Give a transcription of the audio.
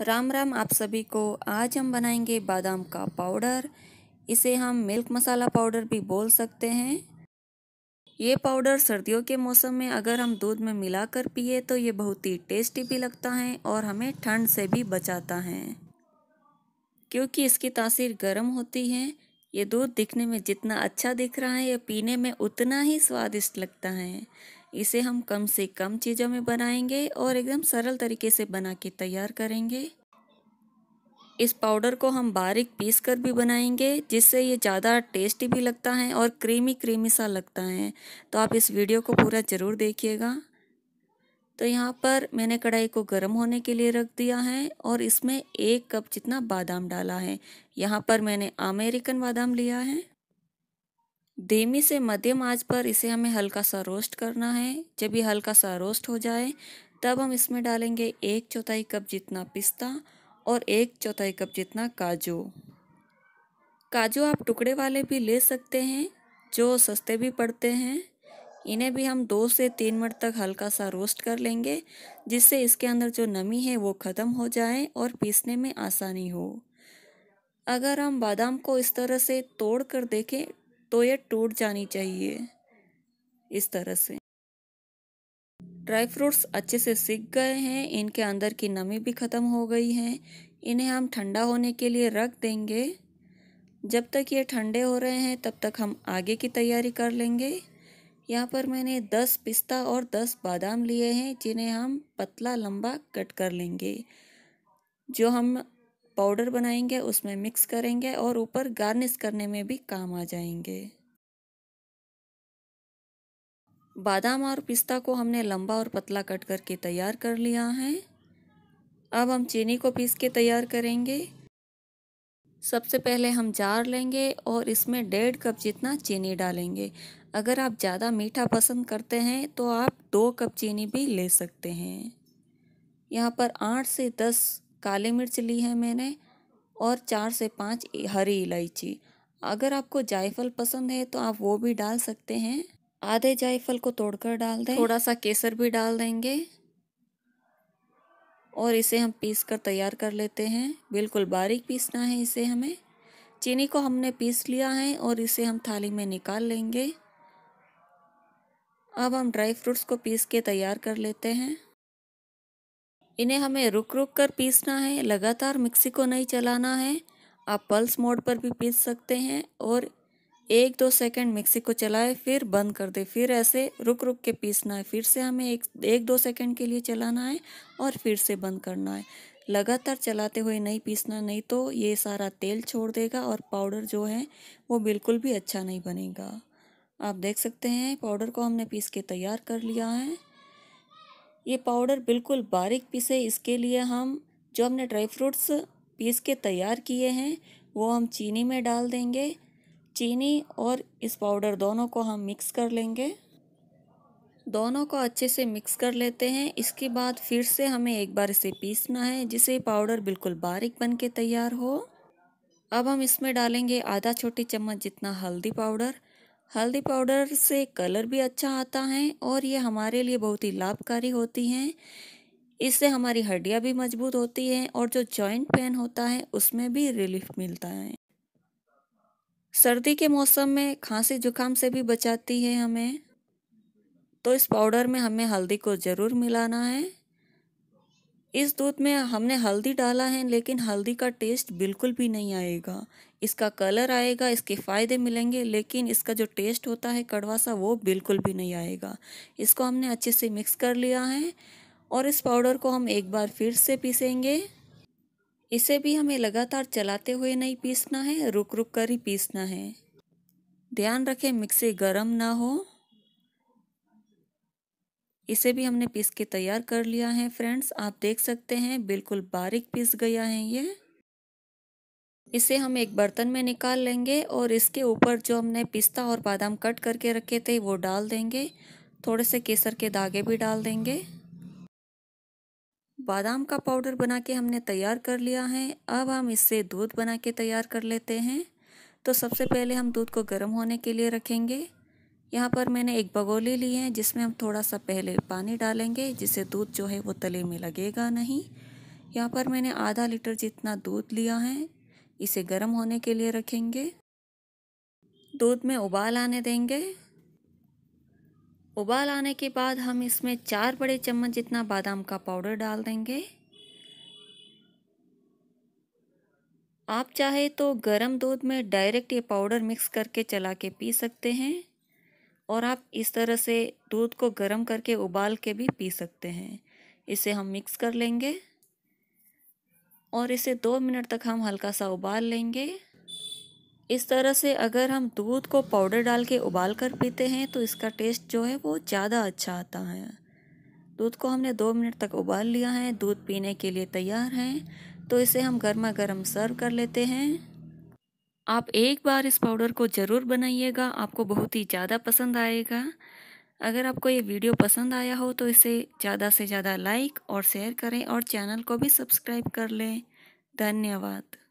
राम राम आप सभी को आज हम बनाएंगे बादाम का पाउडर इसे हम मिल्क मसाला पाउडर भी बोल सकते हैं ये पाउडर सर्दियों के मौसम में अगर हम दूध में मिलाकर पिए तो ये बहुत ही टेस्टी भी लगता है और हमें ठंड से भी बचाता है क्योंकि इसकी तासीर गर्म होती है ये दूध दिखने में जितना अच्छा दिख रहा है ये पीने में उतना ही स्वादिष्ट लगता है इसे हम कम से कम चीज़ों में बनाएंगे और एकदम सरल तरीके से बना के तैयार करेंगे इस पाउडर को हम बारीक पीस कर भी बनाएंगे जिससे ये ज़्यादा टेस्टी भी लगता है और क्रीमी क्रीमी सा लगता है तो आप इस वीडियो को पूरा ज़रूर देखिएगा तो यहाँ पर मैंने कढ़ाई को गर्म होने के लिए रख दिया है और इसमें एक कप जितना बादाम डाला है यहाँ पर मैंने अमेरिकन बादाम लिया है धीमी से मध्यम आंच पर इसे हमें हल्का सा रोस्ट करना है जब ये हल्का सा रोस्ट हो जाए तब हम इसमें डालेंगे एक चौथाई कप जितना पिस्ता और एक चौथाई कप जितना काजू काजू आप टुकड़े वाले भी ले सकते हैं जो सस्ते भी पड़ते हैं इन्हें भी हम दो से तीन मिनट तक हल्का सा रोस्ट कर लेंगे जिससे इसके अंदर जो नमी है वो ख़त्म हो जाए और पीसने में आसानी हो अगर हम बादाम को इस तरह से तोड़ कर देखें तो ये टूट जानी चाहिए इस तरह से ड्राई फ्रूट्स अच्छे से सीख गए हैं इनके अंदर की नमी भी ख़त्म हो गई है इन्हें हम ठंडा होने के लिए रख देंगे जब तक ये ठंडे हो रहे हैं तब तक हम आगे की तैयारी कर लेंगे यहाँ पर मैंने 10 पिस्ता और 10 बादाम लिए हैं जिन्हें हम पतला लंबा कट कर लेंगे जो हम पाउडर बनाएंगे उसमें मिक्स करेंगे और ऊपर गार्निश करने में भी काम आ जाएंगे बादाम और पिस्ता को हमने लंबा और पतला कट करके तैयार कर लिया है अब हम चीनी को पीस के तैयार करेंगे सबसे पहले हम जार लेंगे और इसमें डेढ़ कप जितना चीनी डालेंगे अगर आप ज़्यादा मीठा पसंद करते हैं तो आप दो कप चीनी भी ले सकते हैं यहाँ पर आठ से दस काली मिर्च ली है मैंने और चार से पाँच हरी इलायची अगर आपको जायफल पसंद है तो आप वो भी डाल सकते हैं आधे जायफल को तोड़कर डाल दें थोड़ा सा केसर भी डाल देंगे और इसे हम पीस कर तैयार कर लेते हैं बिल्कुल बारीक पीसना है इसे हमें चीनी को हमने पीस लिया है और इसे हम थाली में निकाल लेंगे अब हम ड्राई फ्रूट्स को पीस के तैयार कर लेते हैं इन्हें हमें रुक रुक कर पीसना है लगातार मिक्सी को नहीं चलाना है आप पल्स मोड पर भी पीस सकते हैं और एक दो सेकंड मिक्सी को चलाएं फिर बंद कर दे फिर ऐसे रुक रुक के पीसना है फिर से हमें एक एक दो सेकंड के लिए चलाना है और फिर से बंद करना है लगातार चलाते हुए नहीं पीसना नहीं तो ये सारा तेल छोड़ देगा और पाउडर जो है वो बिल्कुल भी अच्छा नहीं बनेगा आप देख सकते हैं पाउडर को हमने पीस के तैयार कर लिया है ये पाउडर बिल्कुल बारीक पीसे इसके लिए हम जो हमने ड्राई फ्रूट्स पीस के तैयार किए हैं वो हम चीनी में डाल देंगे चीनी और इस पाउडर दोनों को हम मिक्स कर लेंगे दोनों को अच्छे से मिक्स कर लेते हैं इसके बाद फिर से हमें एक बार इसे पीसना है जिससे पाउडर बिल्कुल बारीक बन के तैयार हो अब हम इसमें डालेंगे आधा छोटी चम्मच जितना हल्दी पाउडर हल्दी पाउडर से कलर भी अच्छा आता है और ये हमारे लिए बहुत ही लाभकारी होती हैं इससे हमारी हड्डियाँ भी मजबूत होती हैं और जो जॉइंट पेन होता है उसमें भी रिलीफ मिलता है सर्दी के मौसम में खांसी जुकाम से भी बचाती है हमें तो इस पाउडर में हमें हल्दी को ज़रूर मिलाना है इस दूध में हमने हल्दी डाला है लेकिन हल्दी का टेस्ट बिल्कुल भी नहीं आएगा इसका कलर आएगा इसके फ़ायदे मिलेंगे लेकिन इसका जो टेस्ट होता है कड़वा सा वो बिल्कुल भी नहीं आएगा इसको हमने अच्छे से मिक्स कर लिया है और इस पाउडर को हम एक बार फिर से पीसेंगे इसे भी हमें लगातार चलाते हुए नहीं पीसना है रुक रुक कर ही पीसना है ध्यान रखें मिक्सी गर्म ना हो इसे भी हमने पीस के तैयार कर लिया है फ्रेंड्स आप देख सकते हैं बिल्कुल बारीक पीस गया है ये इसे हम एक बर्तन में निकाल लेंगे और इसके ऊपर जो हमने पिस्ता और बादाम कट करके रखे थे वो डाल देंगे थोड़े से केसर के धागे भी डाल देंगे बादाम का पाउडर बना के हमने तैयार कर लिया है अब हम इससे दूध बना के तैयार कर लेते हैं तो सबसे पहले हम दूध को गर्म होने के लिए रखेंगे यहाँ पर मैंने एक बगोली ली है जिसमें हम थोड़ा सा पहले पानी डालेंगे जिससे दूध जो है वो तले में लगेगा नहीं यहाँ पर मैंने आधा लीटर जितना दूध लिया है इसे गर्म होने के लिए रखेंगे दूध में उबाल आने देंगे उबाल आने के बाद हम इसमें चार बड़े चम्मच जितना बादाम का पाउडर डाल देंगे आप चाहे तो गरम दूध में डायरेक्ट ये पाउडर मिक्स करके चला के पी सकते हैं और आप इस तरह से दूध को गर्म करके उबाल के भी पी सकते हैं इसे हम मिक्स कर लेंगे और इसे दो मिनट तक हम हल्का सा उबाल लेंगे इस तरह से अगर हम दूध को पाउडर डाल के उबाल कर पीते हैं तो इसका टेस्ट जो है वो ज़्यादा अच्छा आता है दूध को हमने दो मिनट तक उबाल लिया है दूध पीने के लिए तैयार हैं तो इसे हम गर्मा गर्म सर्व कर लेते हैं आप एक बार इस पाउडर को ज़रूर बनाइएगा आपको बहुत ही ज़्यादा पसंद आएगा अगर आपको ये वीडियो पसंद आया हो तो इसे ज़्यादा से ज़्यादा लाइक और शेयर करें और चैनल को भी सब्सक्राइब कर लें धन्यवाद